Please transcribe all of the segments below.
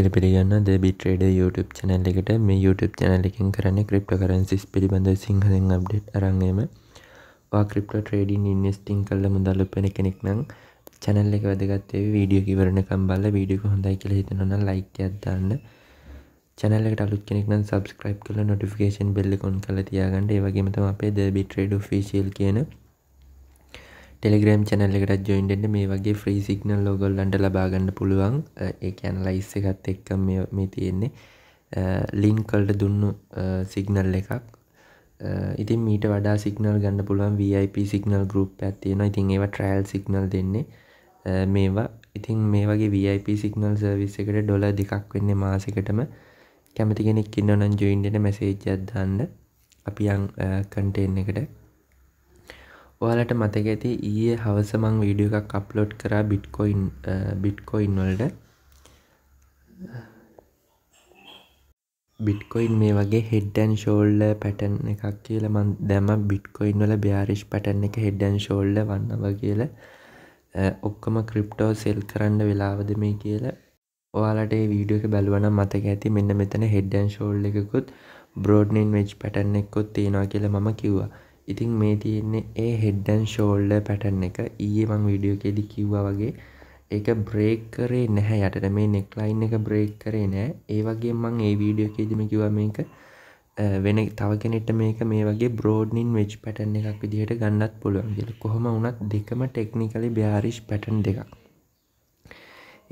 කියල පිළිගන්න දෙබිට්‍රේඩ YouTube channel එකට මේ YouTube චැනලකින් කරන්න ක්‍රිප්ට කරන්සිස් පිළිබඳ සිංහලෙන් අප්ඩේට් අරංගේම ක්‍රිප්ට ට්‍රේඩින් ඉන්නස්ටිං කල්ල මුදල් උපෙන කෙනෙක් නම් චැනල් එක වැදගත්තේ වීඩියෝ කිවරණකම් බල වීඩියක හොඳයි කියල හිතනන ලයික අදන්න චැනල ටලුත් කෙනෙක්න සබස්ක්‍රයිබ් කල නොටිෆිකේෂන් බෙල්ලකොන් කල තියාගන්නට ඒවගේමතම අපේ දෙබිට්‍රේඩ් ෆිසිල් කියන ටෙලිග්‍රම් චැනල් එකට ජොයින්ටෙන්ට මේ වගේ ෆ්‍රී සිගනල් ලෝගොල්ලන්ට ලබාගන්න පුළුවන් ඒ ඇනලයිස් එකත් එක්ක මේ තියෙන්නේ ලින්කල්ට දුන්නු සිගනල් එකක් ඉතින් මීට වඩා සිගනල් ගන්න පුළුවන් VIP සිගනල් ගරුප් ඇත්තියෙන ඉතින් ඒවා ට්‍රයිල් සිගනල් දෙන්නේ මේවා ඉතින් මේ වගේ VIP සිගනල් සර්විස් එකට ඩොල දෙකක් වෙන්නේ මාසකටම කැමතිගෙනෙක් ඉන්නවනන් ජොයින්ටෙන මැසේජ් අදදාන්න අපියන් කන්ටෙන් එකට ඔයාලට මතක ඇති ඊයේ හවස මං වීඩියෝ එකක් අප්ලෝඩ් කරා බිට්කොයින් බිට්කොයින් වලට බිට්කොයින් මේ වගේ හෙඩ්ඩන් ෂෝල්ල පැටන් එකක් කියල මන් දැම බිට්කොයින් වල බ්‍යාරිෂ් පැටන් එක හෙඩ්ඩන් ෂෝල්ල වන්නවා කියල ඔක්කම ක්‍රිප්ටෝ සෙල් කරන්න වෙලාවද මේ කියල ඔයාලට වීඩියෝ එක බැලුවන මතක ඇති මෙන්න මෙතන හෙඩ්ඩන් ෂෝල්ල එකකුත් බ්‍රෝඩ්නෙන් වෙජ් පැටන්නෙක්කොත් තියෙනවා කියලා මම කිව්වා ඉතින් මේ තියෙන්නේ ඒ හෙඩ්ඩන් ෂෝල්ඩ පැටන් එක ඊයේ මං විඩියෝ කෙදි කිව්වා වගේ ඒක බ්‍රේක් කරේ නැහැ යටට මේ නෙක්ලයින් එක බ්‍රේක් කරේ නෑ ඒ වගේ මං ඒ වීඩියෝ කේදම කිව මේක වෙන තව කෙනෙට මේක මේ වගේ බ්‍රෝඩ්නින් වෙච් පැටන් එකක් විදිහට ගන්නත් පුළුවන් කියල කොහොම වනත් දෙකම ටෙක්නිකලි බ්‍යාරිෂ් පැටන් දෙකක්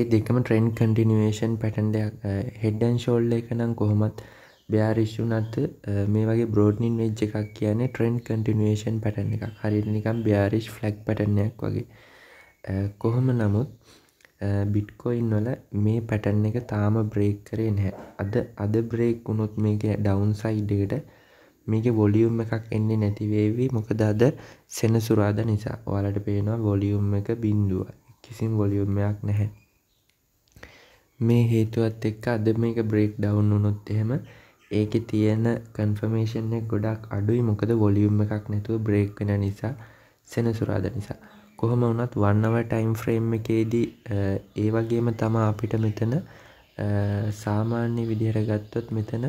ඒ දෙකම ට්‍රෙන්න් කන්ටිනිවේෂන් පැටන් දෙයක් හෙඩ්ඩන් ෂෝල්ඩ එක නම් කොහොමත් බ්‍යාරිෂ්ුනත් මේ වගේ බ්‍රෝඩ්නින් වෙජ් එකක් කියන ට්‍රෙන්න් කටිනේෂන් පැටන එකක් හරිට නිකම් බ්‍යාරිෂ් ෆ්ලක් පටනයක් වගේ කොහොම නමුත් බිට්කොයින් වල මේ පැටන් එක තාම බ්‍රේක් කරේ නැහැ අද අද බ්‍රේක් වුණොත් මේක ඩවන් සයිඩ්ඩට මේක වොලියුම් එකක් එන්නේ නැතිවේවී මොකද අද සෙනසුරාද නිසා ඔයාලට පේනවා වොලියුම් එක බින්දුව කිසිම් වොලියුම්මයක් නැහැ මේ හේතුවත් එක්ක අද මේක බ්‍රේක් ඩවන් වුණොත් එහෙම ඒක තියෙන කන්ෆර්මේෂන් ගොඩක් අඩුයි මොකද වොලියුම් එකක් නැතුව බ්‍රේක් වෙන නිසා සෙනසුරාද නිසා කොහොම වනත් වන්නව ටයිම් ෆ්‍රේම් එකේදී ඒ වගේම තමා අපිට මෙතන සාමාන්‍ය විදිහර ගත්තොත් මෙතන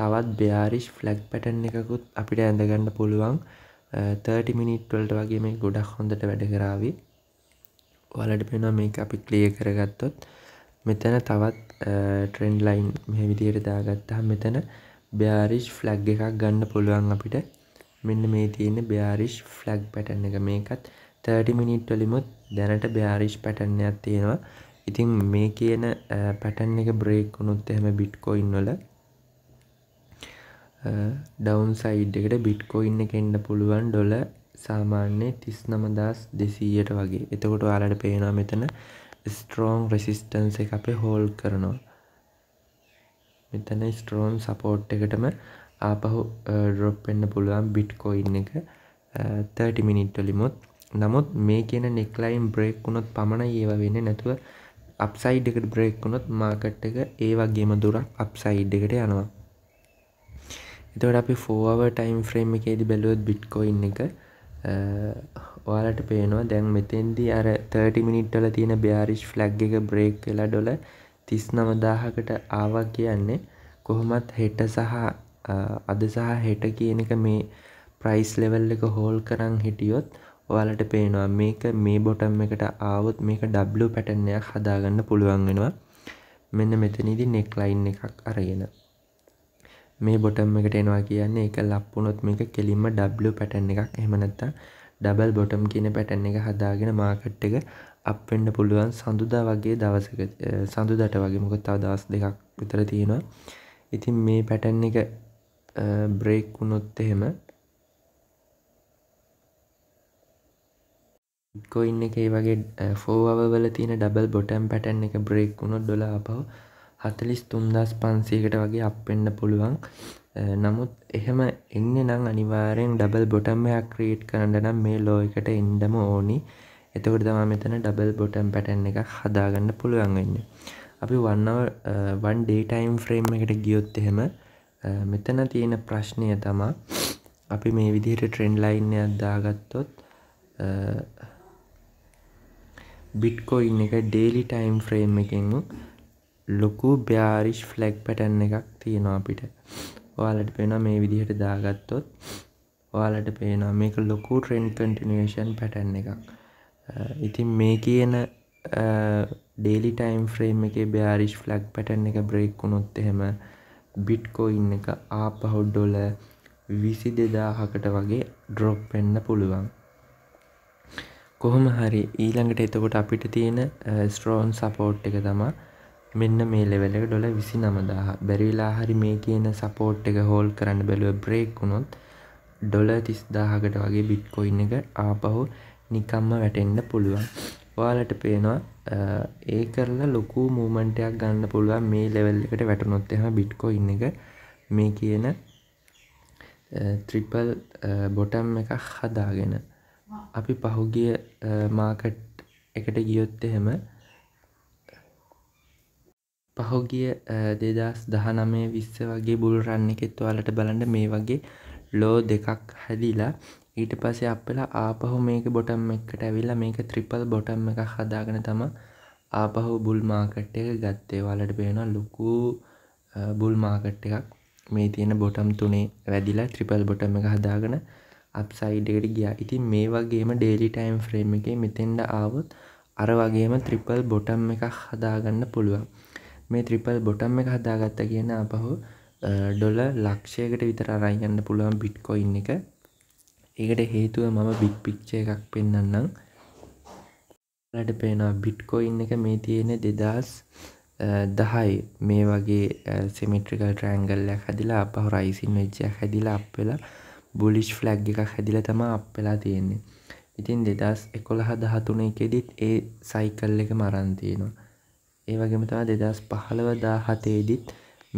තවත් බ්‍යාරිෂ් ෆ්ලැග් පැටන් එකකුත් අපිට ඇඳගන්න පුළුවන් 30 මිනිට්වල්ට වගේ මේ ගොඩක් හොඳට වැඩ කරාවී වලට පෙනවා මේක අපි ක්ලිය කරගත්තොත් මෙතන තවත් ට්‍රෙන්ඩ් ලයින් මෙ විදියට දාගත්තහම් මෙතන බෑරිෂ් ෆ්ලැග් එකක් ගන්න පුළුවන් අපිට මෙන්න මේ තියෙන බෑරිෂ් ෆ්ලැග් පැටන් එක මේකත් 30 මිනිට් වලිමුත් දැනට බෑරිෂ් පැටන්නයක් තියෙනවා ඉතින් මේ කියන පැටන් එක බ්‍රේක් වුණොත් එහෙම බිට්කොයින් වල ඩවන් සයිඩ් එකට බිට්කොයින්න කෙන්ඩ පුළුවන් ඩොල සාමාන්‍යය තිස් නමදස් දෙසීයට වගේ එතකොට යාලට පේනවා මෙතන ස්ට්‍රෝන් රෙසිස්ටන්ස එක අපේ හෝල් කරනවා මෙතන ස්ට්‍රෝන් සපෝට් එකටම ආපහු ඩොප් වෙන්න පුළුවන් බිට්කොයින් එක 30 මිනිට්වලිමුත් නමුත් මේ කියන නෙක්ලයින් බ්‍රේක් වුණොත් පමණ ඒව වෙන්න නැතුව අප්සයිඩ් එකට බ්‍රේක් වුණොත් මාකට් එක ඒ වගේම දුරක් අප්සයිඩ් එකට යනවා එතවට අපි ෆෝව ටයිම් ෆ්‍රේම් එකේදී බැලුවත් බිට්කොයින් එක ඔයාලට පේනවා දැන් මෙතෙන්දී අර 30 මිනිට්වල තියෙන බෑරිෂ් ෆ්ලැග් එක බ්‍රේක් වෙලා ඩොල තිස් නවදාහකට ආවා කියන්නේ කොහොමත් හෙට සහ අද සහ හෙට කියන එක මේ ප්‍රයිස් ලෙවල් එක හෝල් කරන් හිටියොත් ඔයාලට පේනවා මේක මේ බොටම් එකට ආවොත් මේක ඩබ්ලු පැටර්නයක් හදාගන්න පුළුවන් වෙනවා මෙන්න මෙතනදී නෙක්ලයින් එකක් අරගෙන මේ බොටම් එකට එනවා කියන්නේ ඒක ලප් වුණොත් මේක කෙලින්ම ඩබ්ලු පැටර්න් එකක් එහෙම නැත්නම් ඩබල් බොටම් කියන පැටන් එක හදාගෙන මාකට් එක අපෙන්න්න පුළුවන් සඳුදා වගේ දවසක සඳුදට වගේ මොකත් තව දවස් දෙකක් විතර තියෙනවා ඉතින් මේ පැටන් එක බ්‍රේක් වුණොත් එහෙම කොයින්න එකේ වගේ ෆෝවවල තියෙන ඩබල් බොටම් පැටන් එක බ්‍රේක් වුණොත් ඩොලා අපව හතලිස් තුන්දස් පන්සේකට වගේ අපෙන්න්න පුළුවන් නමුත් එහෙම එන්න නම් අනිවාරයෙන් ඩබල් බොටම්මයක් ක්‍රීට් කරන්න නම් මේ ලෝ එකට එන්ඩම ඕනි එතකට තමා මෙතන ඩබල් බොටම් පැටන් එක හදාගන්න පුළුවන්ගන්න අපි වන්නව වන් ඩේටයිම් ෆ්‍රේම් එකට ගියොත් එහෙම මෙතන තියෙන ප්‍රශ්නය තමා අපි මේ විදිහට ට්‍රෙන්ඩ් ලයින් අදදාගත්තොත් බිට්කොයින් එක ඩේලි ටයිම් ෆ්‍රේම් එකෙන් ලොකු බ්‍යාරිෂ් ෆ්ලැග් පැටන් එකක් තියෙනවා අපිට ඔයාලට පේනවා මේ විදිහට දාගත්තොත් ඔයාලට පේනවා මේක ලොකු ට්‍රෙන්න් කටිනේෂන් පැටන් එකක් ඉතින් මේ කියන ඩේලි ටයිම් ෆ්‍රේම් එක බෑරිෂ් ෆ්ලක් පැටන් එක බ්‍රේක් වුණොත් එහෙම බිට්කොයින් එක ආපහුඩ්ඩොල විසි දෙදාහකට වගේ ඩ්‍රොප් වෙන්න පුළුවන් කොහොම හරි ඊළඟට එතකොට අපිට තියෙන ස්ට්‍රෝන් සපෝට් එක තමා මෙන්න මේ ලෙවල එක ඩොල විසි නමදාහ බැරිවෙලා හරි මේ කියන සපෝට් එක හෝල් කරන්න බැලුව බ්‍රේක් වුණොත් ඩොල තිස්දාහකට වගේ බිට්කොයින් එක ආපහු නිකම්ම වැටෙන්න්න පුළුවන් වාලට පේනවා ඒ කරලා ලොකු මූමන්ටයක් ගන්න පුළුවන් මේ ලෙවල් එකට වැටනොත් එහම බිට්කොයින් එක මේ කියන ත්‍රිපල් බොටම් එක හදාගෙන අපි පහුගිය මාකට් එකට ගියොත් එහෙම පහෝගිය දෙදස් දහනමය විස්ස වගේ බුලුරන්න එකෙත් ඔයාලට බලන්න මේ වගේ ලෝ දෙකක් හැදිලා ඊට පසේ අපල ආපහු මේක බොටම් එකට ඇවිල්ලා මේක ත්‍රිපල් බොටම් එක හදාගෙන තම ආපහු බුල් මාකට් එක ගත්තේ වලට පේෙන ලොකු බුල් මාකට් එකක් මේ තියෙන බොටම් තුනේ වැදිලා ත්‍රිපල් බොටම් එක හදාගෙන අප්සයිඩ්කට ගියා ඉතින් මේ වගේම ඩේලි ටයිම් ෆ්‍රේම් එක මෙතෙන්ට ආවොත් අර වගේම ත්‍රිපල් බොටම් එකක් හදාගන්න පුළුවන් මේ ත්‍රිපල් බොටම් එක හදාගත්ත කියන අපහු ඩොල ලක්ෂයකට විතර අරයිගන්න පුළුවන් බිට්කොයින් එක ඒකට හේතුව මම බික් පික්්ච එකක් පෙන්න්නම් ලට පේනවා බිට්කොයින් එක මේ තියෙන දෙදස් දහයි මේ වගේ සෙමිට්‍රිකල් ට්‍රෑන්ගල්ලයක් හදිලා අපහු රයිසින් වෙච්චයක් හැදිලා අප වෙලා බුලිෂ් ෆ්ලැග් එකක් හැදිල තම අප වෙලා තියෙන්නේ ඉතින් දෙදස් එකොළහ දහතුන එකෙදිත් ඒ සයිකල් එක මරන්තියනවා ඒ වගේමතා දෙදස් පහළව දා හතේදිත්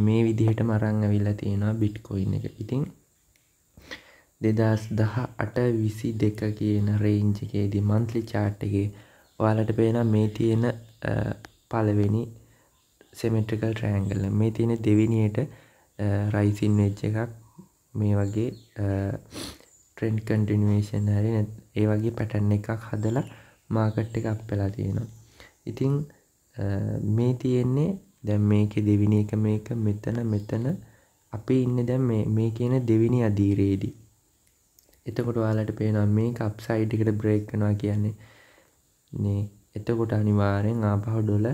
මේ විදිහට මරං ඇවිල්ලා තියෙනවා බිට්කොයින් එක ඉතිං දෙදස් දහ අට විසි දෙක කියන රේංජකේදී මන්ත්ලි චාට්ටගේ වාලට පේන මේ තියෙන පලවෙනි සෙමෙට්‍රිකල් ට්‍රෑන්ගල්ල මේ තියෙන දෙවිනියට රයිසින් වෙච්ච එකක් මේ වගේ ට්‍රෙන්ඩ් කන්ටිනිවේෂන් හරි ඒ වගේ පැටන් එකක් හදලා මාකට් එක අප් වෙලා තියෙනවා ඉතිං මේ තියෙන්නේ දැන් මේකේ දෙවෙනි එක මේක මෙතන මෙතන අපි ඉන්නේ දැන් මේ මේ කියන දෙවෙනි අදීරයේදී. එතකොට ඔයාලට පේනවා මේක අප්සයිඩ් එකට බ්‍රේක් කරනවා කියන්නේ. නේ එතකොට අනිවාර්යෙන් ආපහු ඩොලර්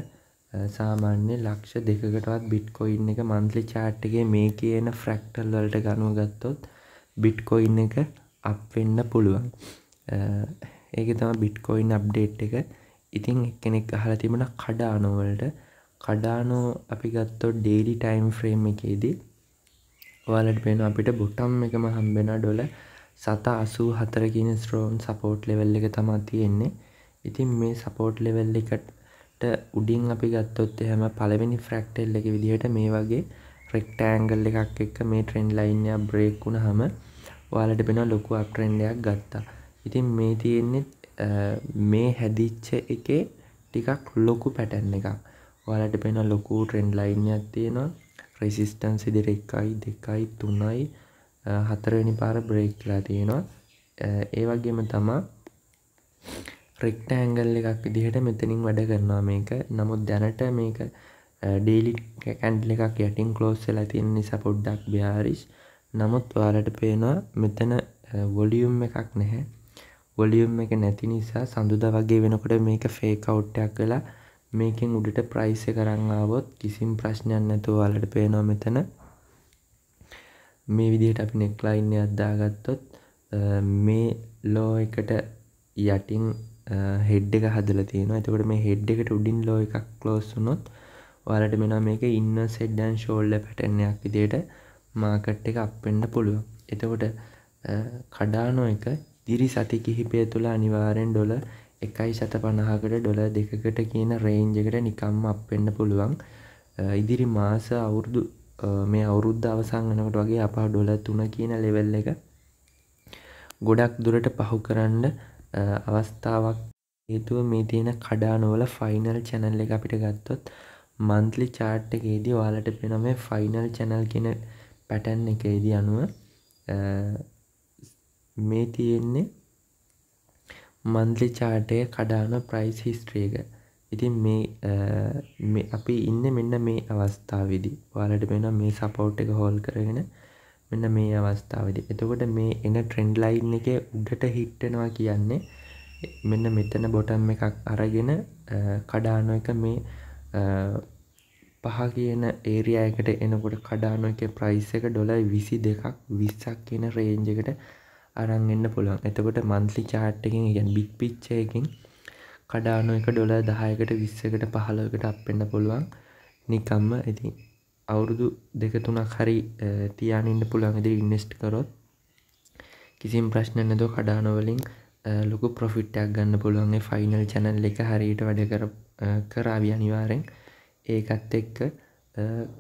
සාමාන්‍ය ලක්ෂ දෙකකටවත් බිට්කොයින් එක monthly chart එකේ මේ කියන fractal වලට ගණුව ගත්තොත් බිට්කොයින් එක අප් වෙන්න පුළුවන්. ඒක තමයි බිට්කොයින් අප්ඩේට් එක ඉතින් එක්කෙනෙක් අහලා තිබෙන කඩානොවලට කඩානෝ අපි ගත්තෝ ඩේලි ටයිම් ෆ්‍රේම් එකේදී ඔයාලට පෙන අපිට බොටම් එකම හම්බෙන ඩොල සත අසූ හතරකින ස්ට්‍රෝන් සපෝට් ලෙවල් එක තමා තියෙන්නේ ඉතින් මේ සපෝට් ලෙවල් එකට උඩින් අපි ගත්තොත් එහම පළවෙනි ෆ්‍රක්ටෙල් එක විදිහට මේ වගේ ෆ්‍රෙක්ටෑන්ගල් එකක් එක්ක මේ ට්‍රෙන්ඩ් ලයින්ය බ්‍රේක් වුණ හම ඔයාලට පෙන ලොකු අප්ට්‍රෙන්ඩයක් ගත්තා ඉතින් මේ තියෙන්නේ මේ හැදිච්ච එකේ ටිකක් ලොකු පැටැන් එකක් ඔයාලට පෙන ලොකු ට්‍රෙන්ඩ් ලයින්යක් තියෙනවා රෙසිස්ටන්සි දෙර එකයි දෙකයි තුනයි හතරනි පාර බ්‍රේක්ලා තියෙනවා ඒවගේම තමා රෙක්ට ඇංගල් එකක් දිහට මෙතනින් වැඩ කරනවා මේක නමුත් දැනට මේක ඩේලි කැන්ඩල එකක් යටින් කලෝස් වෙලා තියෙන නිසා පොඩ්ඩක් බ්‍යාරිශ් නමුත් වාලට පේනවා මෙතන වොලියුම් එකක් නැහැ වොලියම් එක නැති නිසා සඳුද වගේ වෙනකොට මේක ෆේක අවුට්ටයක් වෙලා මේකෙන් උඩට ප්‍රයිස කරංආවොත් කිසිම් ප්‍රශ්නයන් නැතුව වලට පේනෝ මෙතන මේ විදිහට අපි නෙක්ලයින්න අද්දාගත්තොත් මේ ලෝ එකට යටින් හෙඩ් එක හදල තියෙන එතකට මේ හෙඩ් එකට උඩින් ලෝ එකක් ක්ලෝස් වුනොත් වලට මෙනා මේක ඉන්න සෙඩ්ඩන් ශෝල්ල පැටනයක් විදියට මාකට් එක අපෙන්න්න පුළුව එතකොට කඩානෝ එක දිරි සති කිහිපය තුළ අනිවාරෙන් ඩොල එකයි සත පණහකට ඩොල දෙකකට කියන රේන්ජකට නිකම්ම අප වෙන්න පුළුවන් ඉදිරි මාස අවුරුදු මේ අවුරුද්ධ අවසංගනකට වගේ අපා ඩොල තුන කියන ලෙවල් එක ගොඩක් දුරට පහු කරන්න අවස්ථාවක් හේතුව මේ තියෙන කඩානෝල ෆයිනල් චැනල් එක අපිට ගත්තොත් මන්ත්ලි චාට් එකේදී ඔයාලට පෙන මේ ෆයිනල් චැනල් කියන පැටන් එකේදී අනුව මේ තියෙන්නේ මන්ත්‍රි චාටය කඩාන ප්‍රයිස් හිස්ට්‍රේ එක ඉතින් මේ අපි ඉන්න මෙන්න මේ අවස්ථාවදි වාලට වෙන මේ සපෝට් එක හෝල් කරගෙන මෙන්න මේ අවස්ථාවදි එතකොට මේ එන ට්‍රෙන්ඩ් ලයින් එක උඩට හිට්ටනවා කියන්නේ මෙන්න මෙතන බොටම් එකක් අරගෙන කඩානො එක මේ පහ කියන ඒරියා එකට එනකොට කඩානො එක ප්‍රයිස් එක ඩොලයි විසි දෙකක් විස්සක් කියන රේන්ජකට අරන්ගන්න පුළුවන් එතකොට මන්ත්‍රි චාට්ටකින් ගැන් බික් පිච්චයකින් කඩානු එක ඩොල දහයකට විස්සකට පහලකට අපෙන්න්න පුළුවන් නිකම්ම ඉති අවුරුදු දෙක තුනක් හරි තියානන්න පුළුවන්ද ඉන්නෙස්ට් කරොත් කිසිම් ප්‍රශ්නනද කඩානොවලින් ලොකු ප්‍රොෆිට්ටයක් ගන්න පුළුවන්ගේ ෆයිනල් චැනල් එක හරියට වැඩ කර කරාවි අනිවාරෙන් ඒකත් එක්ක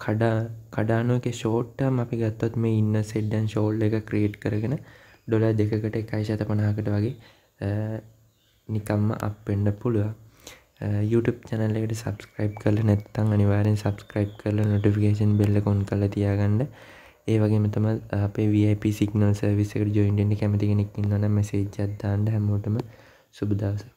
කඩා කඩානුවක ෂෝට්ටම් අපි ගත්තොත් මේ ඉන්න සෙඩ්ඩන් ෂෝල්් එක ක්‍රේට් කරගෙන ඩොල දෙකට එකයි ශත පනාකට වගේ නිකම්ම අපෙන්ඩ පුළුව YouTube චැනල්ලකට සබස්ක්‍රයිබ් කල නැත්තං අනිවාරෙන් සබස්ක්‍රයිබ් කරල නොටිෆිකේෂන් බෙල්ලකොන් කල තියාගන්න ඒ වගේ මෙතම අපේ වIP සිගනල් සවිසක ජොයින්ටෙන්ඩි කැමතිගෙනෙක් ඉන්නන මෙසේජ්ජත්දාන්ට හැමෝටම සුබදවසක්